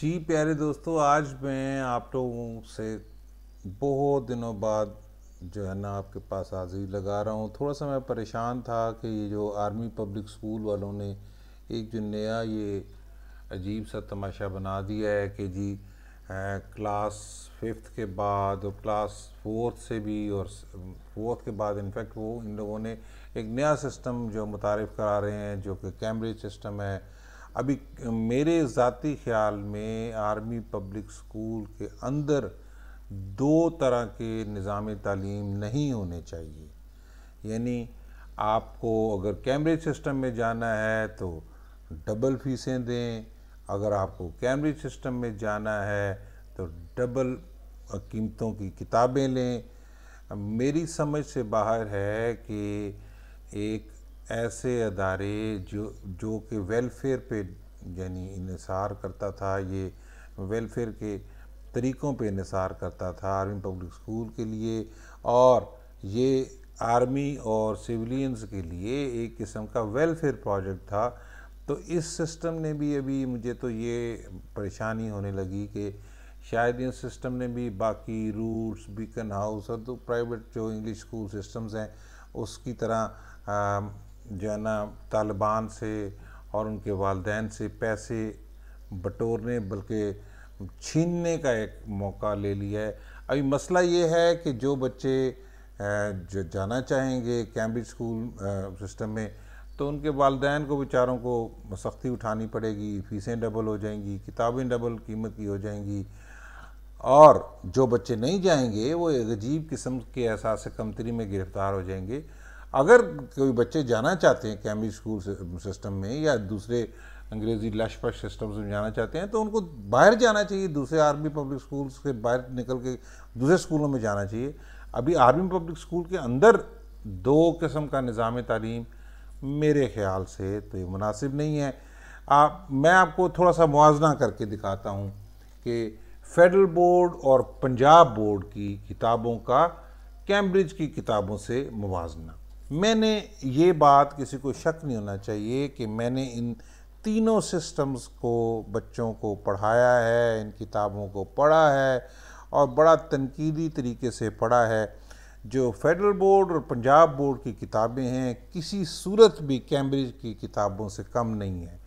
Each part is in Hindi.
जी प्यारे दोस्तों आज मैं आप लोगों से बहुत दिनों बाद जो है ना आपके पास हाजिर लगा रहा हूँ थोड़ा सा मैं परेशान था कि ये जो आर्मी पब्लिक स्कूल वालों ने एक जो नया ये अजीब सा तमाशा बना दिया है कि जी आ, क्लास फिफ्थ के बाद और क्लास फोर्थ से भी और फोर्थ के बाद इनफैक्ट वो इन लोगों ने एक नया सिस्टम जो मुतारफ़ करा रहे हैं जो कि कैम्ब्रिज सिस्टम है अभी मेरे ज़ाती ख्याल में आर्मी पब्लिक स्कूल के अंदर दो तरह के निज़ाम तालीम नहीं होने चाहिए यानी आपको अगर कैम्ब्रिज सिस्टम में जाना है तो डबल फीसें दें अगर आपको कैम्ब्रिज सिस्टम में जाना है तो डबल कीमतों की किताबें लें मेरी समझ से बाहर है कि एक ऐसे अदारे जो जो कि वेलफेयर पे यानी इसार करता था ये वेलफेयर के तरीक़ों पे इसार करता था आर्मी पब्लिक स्कूल के लिए और ये आर्मी और सिविलियंस के लिए एक किस्म का वेलफेयर प्रोजेक्ट था तो इस सिस्टम ने भी अभी मुझे तो ये परेशानी होने लगी कि शायद इन सिस्टम ने भी बाकी रूट्स बीकन हाउस और तो प्राइवेट जो इंग्लिश स्कूल सिस्टम्स हैं उसकी तरह जो है ना तालिबान से और उनके वालदेन से पैसे बटोरने बल्कि छीनने का एक मौका ले लिया है अभी मसला ये है कि जो बच्चे जो जाना चाहेंगे कैम्ब्रिज स्कूल सिस्टम में तो उनके वालदेन को बेचारों को सख्ती उठानी पड़ेगी फ़ीसें डबल हो जाएंगी किताबें डबल कीमत की हो जाएंगी और जो बच्चे नहीं जाएंगे वो एक अजीब किस्म के एहसास कमतरी में गिरफ़्तार हो जाएंगे अगर कोई बच्चे जाना चाहते हैं कैम्ब्रिज स्कूल सिस्टम में या दूसरे अंग्रेजी लश पश सिस्टम में जाना चाहते हैं तो उनको बाहर जाना चाहिए दूसरे आर्मी पब्लिक स्कूल्स के बाहर निकल के दूसरे स्कूलों में जाना चाहिए अभी आर्मी पब्लिक स्कूल के अंदर दो किस्म का निज़ाम तालीम मेरे ख्याल से तो ये मुनासिब नहीं है आप मैं आपको थोड़ा सा मुआजना करके दिखाता हूँ कि फेडरल बोर्ड और पंजाब बोर्ड की किताबों का कैम्ब्रिज की किताबों से मुजना मैंने ये बात किसी को शक नहीं होना चाहिए कि मैंने इन तीनों सिस्टम्स को बच्चों को पढ़ाया है इन किताबों को पढ़ा है और बड़ा तनकीदी तरीके से पढ़ा है जो फेडरल बोर्ड और पंजाब बोर्ड की किताबें हैं किसी सूरत भी कैम्ब्रिज की किताबों से कम नहीं है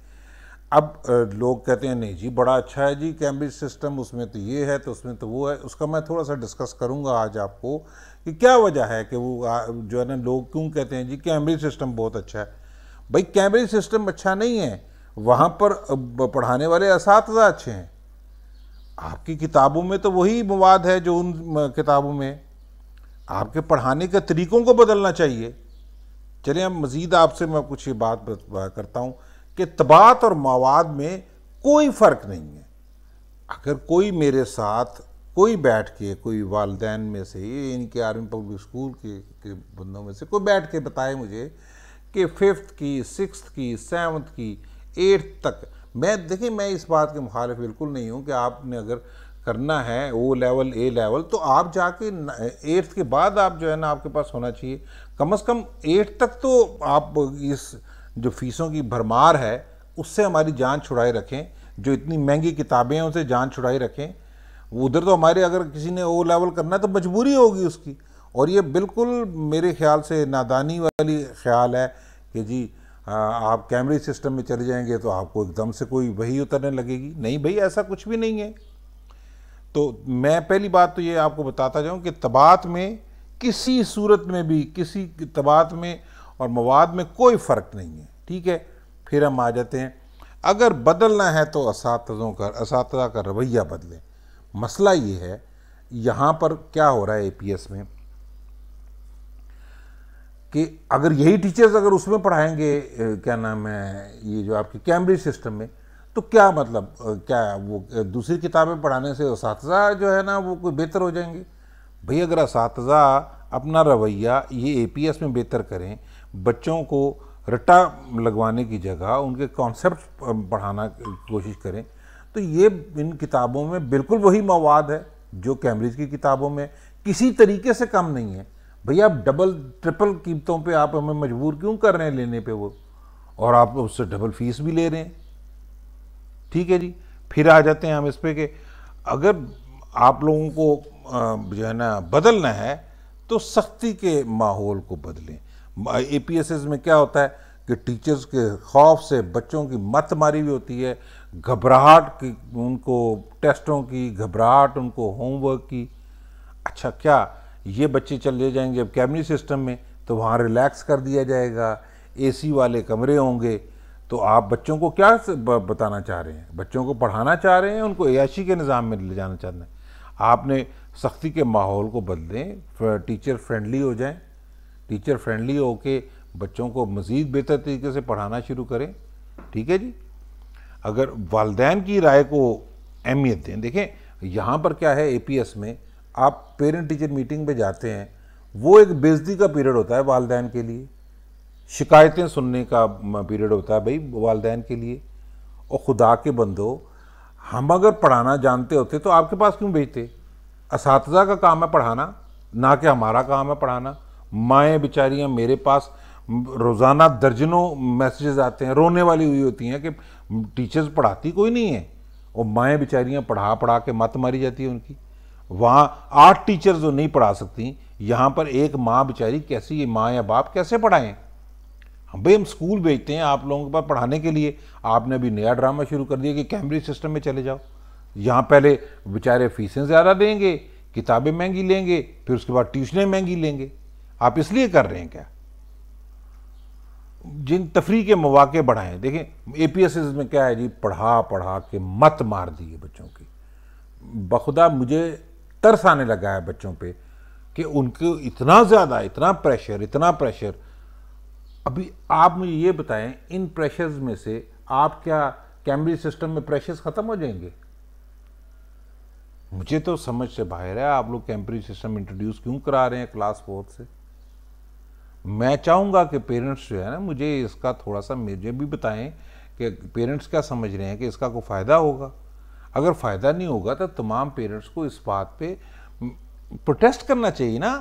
अब लोग कहते हैं नहीं जी बड़ा अच्छा है जी कैम्ब्रिज सिस्टम उसमें तो ये है तो उसमें तो वो है उसका मैं थोड़ा सा डिस्कस करूँगा आज आपको कि क्या वजह है कि वो जो है ना लोग क्यों कहते हैं जी कैम्ब्रिज सिस्टम बहुत अच्छा है भाई कैम्ब्रिज सिस्टम अच्छा नहीं है वहाँ पर पढ़ाने वाले इस अच्छे हैं आपकी किताबों में तो वही मवाद है जो उन किताबों में आपके पढ़ाने के तरीक़ों को बदलना चाहिए चलिए अब मज़ीद आपसे मैं कुछ ये बात करता हूँ कि तबात और मवाद में कोई फ़र्क नहीं है अगर कोई मेरे साथ कोई बैठ के कोई वालदेन में से इनके आर्मी पब्लिक स्कूल के, के बंदों में से कोई बैठ के बताए मुझे कि फिफ्थ की सिक्स की सेवन्थ की एट्थ तक मैं देखिए मैं इस बात के मुखालिफ बिल्कुल नहीं हूँ कि आपने अगर करना है ओ लेवल ए लेवल तो आप जाके एट्थ के बाद आप जो है ना आपके पास होना चाहिए कम अज़ कम एट्थ तक तो आप इस जो फीसों की भरमार है उससे हमारी जान छुड़ाए रखें जो इतनी महंगी किताबें हैं उनसे जान छुड़ाए रखें उधर तो हमारे अगर किसी ने ओ लेवल करना है तो मजबूरी होगी उसकी और ये बिल्कुल मेरे ख्याल से नादानी वाली ख्याल है कि जी आप कैमरे सिस्टम में चले जाएंगे तो आपको एकदम से कोई वही उतरने लगेगी नहीं भाई ऐसा कुछ भी नहीं है तो मैं पहली बात तो ये आपको बताता जाऊँ कि तबात में किसी सूरत में भी किसी तबात में और मवाद में कोई फ़र्क नहीं है ठीक है फिर हम आ जाते हैं अगर बदलना है तो इसतों का इस का रवैया बदलें मसला ये है यहाँ पर क्या हो रहा है एपीएस में कि अगर यही टीचर्स अगर उसमें पढ़ाएंगे क्या नाम है ये जो आपकी कैम्ब्रिज सिस्टम में तो क्या मतलब क्या वो दूसरी किताबें पढ़ाने से इस जो है ना वो कोई बेहतर हो जाएंगे भाई अगर इस अपना रवैया ये एपीएस में बेहतर करें बच्चों को रट्टा लगवाने की जगह उनके कॉन्सेप्ट बढ़ाना कोशिश करें तो ये इन किताबों में बिल्कुल वही मवाद है जो कैम्ब्रिज की किताबों में किसी तरीके से कम नहीं है भैया आप डबल ट्रिपल कीमतों पे आप हमें मजबूर क्यों कर रहे हैं लेने पे वो और आप उससे डबल फीस भी ले रहे हैं ठीक है जी फिर आ जाते हैं हम इस पर कि अगर आप लोगों को जो है ना बदलना है तो सख्ती के माहौल को बदलें ए पी एस एस में क्या होता है कि टीचर्स के खौफ से बच्चों की मत मारी भी होती है घबराहट की उनको टेस्टों की घबराहट उनको होमवर्क की अच्छा क्या ये बच्चे चले जाएंगे अब कैमरी सिस्टम में तो वहाँ रिलैक्स कर दिया जाएगा एसी वाले कमरे होंगे तो आप बच्चों को क्या बताना चाह रहे हैं बच्चों को पढ़ाना चाह रहे हैं उनको एशी के निज़ाम में ले जाना चाह रहे हैं आपने सख्ती के माहौल को बदलें टीचर फ्रेंडली हो जाएं टीचर फ्रेंडली हो के बच्चों को मज़ीद बेहतर तरीके से पढ़ाना शुरू करें ठीक है जी अगर वालदेन की राय को अहमियत दें देखें यहाँ पर क्या है एपीएस में आप पेरेंट टीचर मीटिंग में जाते हैं वो एक बेजती का पीरियड होता है वालदेन के लिए शिकायतें सुनने का पीरियड होता है भाई वालदेन के लिए और खुदा के बंदो हम अगर पढ़ाना जानते होते तो आपके पास क्यों भेजते इस का काम है पढ़ाना ना कि हमारा काम है पढ़ाना माएँ बेचारियाँ मेरे पास रोज़ाना दर्जनों मैसेजेस आते हैं रोने वाली हुई होती हैं कि टीचर्स पढ़ाती कोई नहीं है और माएँ बेचारियाँ पढ़ा पढ़ा के मत मारी जाती है उनकी वहाँ आठ टीचर्स जो नहीं पढ़ा सकती यहाँ पर एक माँ बेचारी कैसी ये माँ या बाप कैसे पढ़ाएं हम भाई हम स्कूल भेजते हैं आप लोगों के पास पढ़ाने के लिए आपने अभी नया ड्रामा शुरू कर दिया कि कैमरी सिस्टम में चले जाओ यहाँ पहले बेचारे फीसें ज़्यादा देंगे किताबें महंगी लेंगे फिर उसके बाद ट्यूशनें महंगी लेंगे आप इसलिए कर रहे हैं क्या जिन तफरी के मौाक़े बढ़ाएं देखें ए पी एस एस में क्या है जी पढ़ा पढ़ा के मत मार दिए बच्चों की बखुदा मुझे तरस आने लगा है बच्चों पे कि उनको इतना ज़्यादा इतना प्रेशर इतना प्रेशर अभी आप मुझे ये बताएं इन प्रेशर्स में से आप क्या कैमरी सिस्टम में प्रेशर्स ख़त्म हो जाएंगे मुझे तो समझ से बाहर है आप लोग कैम्ब्रिज सिस्टम इंट्रोड्यूस क्यों करा रहे हैं क्लास फोर्थ से मैं चाहूँगा कि पेरेंट्स जो है ना मुझे इसका थोड़ा सा मुझे भी बताएं कि पेरेंट्स क्या समझ रहे हैं कि इसका कोई फ़ायदा होगा अगर फ़ायदा नहीं होगा तो तमाम पेरेंट्स को इस बात पे प्रोटेस्ट करना चाहिए ना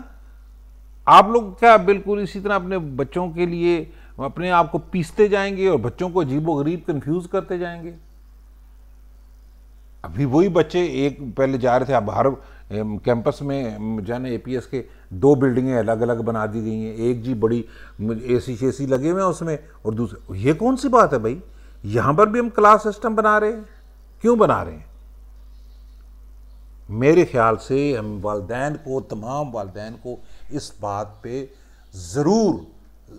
आप लोग क्या बिल्कुल इसी तरह अपने बच्चों के लिए अपने आप को पीसते जाएंगे और बच्चों को अजीबो गरीब कन्फ्यूज़ करते जाएंगे अभी वही बच्चे एक पहले जा रहे थे अब हर कैंपस में जाने ए पी एपीएस के दो बिल्डिंगें अलग अलग बना दी गई हैं एक जी बड़ी ए सी शे सी लगे हुए हैं उसमें और दूसरे ये कौन सी बात है भाई यहाँ पर भी हम क्लास सिस्टम बना रहे हैं क्यों बना रहे हैं मेरे ख्याल से हम वालदेन को तमाम वालदेन को इस बात पे ज़रूर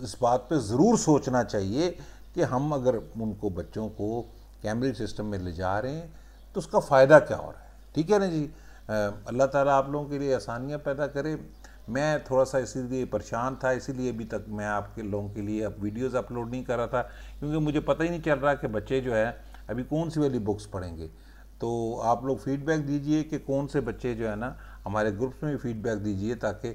इस बात पे ज़रूर सोचना चाहिए कि हम अगर उनको बच्चों को कैमरे सिस्टम में ले जा रहे हैं तो उसका फ़ायदा क्या हो रहा है ठीक है ना जी अल्लाह ताला आप लोगों के लिए आसानियाँ पैदा करे मैं थोड़ा सा इसीलिए परेशान था इसीलिए अभी तक मैं आपके लोगों के लिए अब वीडियोज़ अपलोड नहीं कर रहा था क्योंकि मुझे पता ही नहीं चल रहा कि बच्चे जो है अभी कौन सी वाली बुक्स पढ़ेंगे तो आप लोग फीडबैक दीजिए कि कौन से बच्चे जो है ना हमारे ग्रुप्स में भी फीडबैक दीजिए ताकि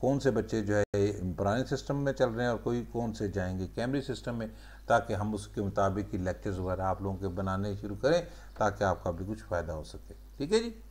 कौन से बच्चे जो है पुराने सिस्टम में चल रहे हैं और कोई कौन से जाएंगे कैमरे सिस्टम में ताकि हम उसके मुताबिक ही लेक्चर्स वगैरह आप लोगों के बनाने शुरू करें ताकि आपका भी कुछ फ़ायदा हो सके ठीक है जी